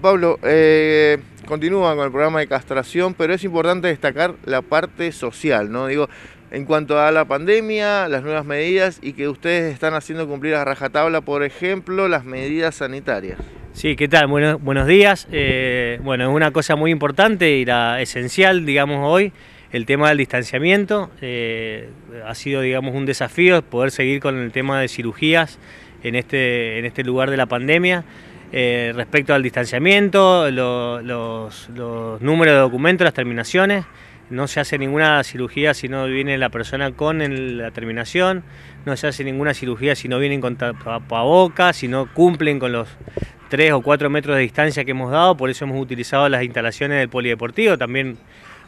Pablo, eh, continúa con el programa de castración, pero es importante destacar la parte social, ¿no? Digo, en cuanto a la pandemia, las nuevas medidas y que ustedes están haciendo cumplir a rajatabla, por ejemplo, las medidas sanitarias. Sí, ¿qué tal? buenos días. Eh, bueno, es una cosa muy importante y la esencial, digamos, hoy, el tema del distanciamiento. Eh, ha sido, digamos, un desafío poder seguir con el tema de cirugías en este, en este lugar de la pandemia. Eh, respecto al distanciamiento, los, números de documentos, las terminaciones. No se hace ninguna cirugía si no viene la persona con la terminación. No se hace ninguna cirugía si no vienen con boca, si no cumplen con los 3 o 4 metros de distancia que hemos dado. Por eso hemos utilizado las instalaciones del polideportivo, también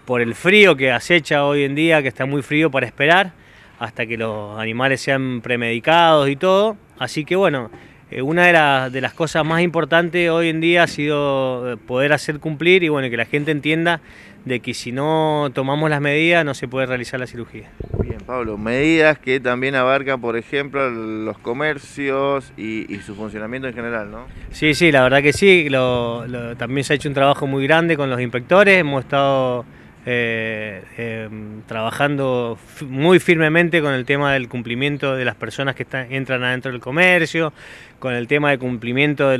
por el frío que acecha hoy en día, que está muy frío para esperar hasta que los animales sean premedicados y todo. Así que bueno, eh, una de, las cosas más importantes hoy en día ha sido eh, poder hacer cumplir y bueno, que la gente entienda de que si no tomamos las medidas no se puede realizar la cirugía. Bien, Pablo, medidas que también abarcan, por ejemplo, los comercios y, su funcionamiento en general, ¿no? Sí, sí, la verdad que sí, también se ha hecho un trabajo muy grande con los inspectores, hemos estado eh, em, trabajando muy firmemente con el tema del cumplimiento de las personas que entran adentro del comercio, con el tema de cumplimiento de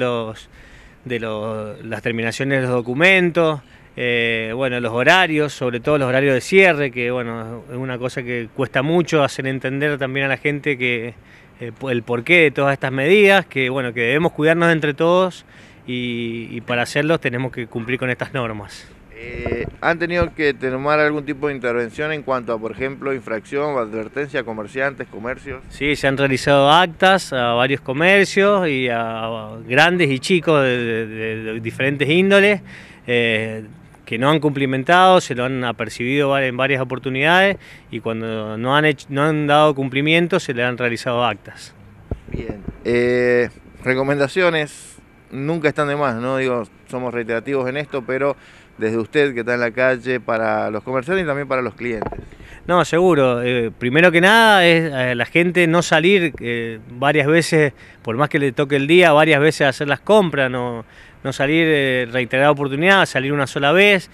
las terminaciones de los documentos, eh, bueno, los horarios, sobre todo los horarios de cierre, que bueno, es una cosa que cuesta mucho hacer entender también a la gente que eh, el porqué de todas estas medidas, que que debemos cuidarnos entre todos y, y para hacerlo tenemos que cumplir con estas normas. Eh, ¿Han tenido que tomar algún tipo de intervención en cuanto a, por ejemplo, infracción o advertencia a comerciantes, comercios? Sí, se han realizado actas a varios comercios y a grandes y chicos de, diferentes índoles. Eh, que no han cumplimentado, se lo han apercibido en varias oportunidades y cuando no han, no han dado cumplimiento se le han realizado actas. Bien. Eh, recomendaciones nunca están de más, ¿no? Digo, somos reiterativos en esto, pero desde usted que está en la calle para los comerciantes y también para los clientes. No, seguro. Eh, primero que nada es la gente no salir eh, varias veces, por más que le toque el día, varias veces hacer las compras, no, no salir eh, reiterada oportunidad, salir una sola vez.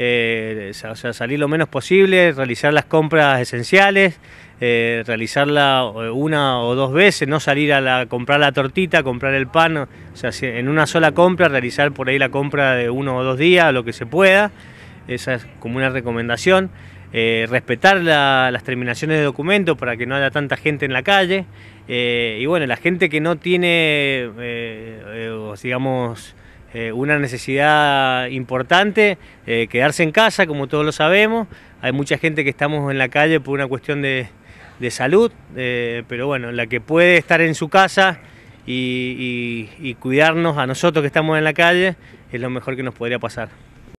Eh, o salir lo menos posible, realizar las compras esenciales, eh, realizarla eh, una o dos veces, no salir a la, comprar la tortita, comprar el pan, en una sola compra, realizar por ahí la compra de uno o dos días, lo que se pueda, esa es como una recomendación. respetar las terminaciones de documentos para que no haya tanta gente en la calle. y bueno, la gente que no tiene, digamos, eh, una necesidad importante, eh, quedarse en casa, como todos lo sabemos. Hay mucha gente que estamos en la calle por una cuestión de, salud, eh, pero bueno, la que puede estar en su casa y cuidarnos a nosotros que estamos en la calle es lo mejor que nos podría pasar.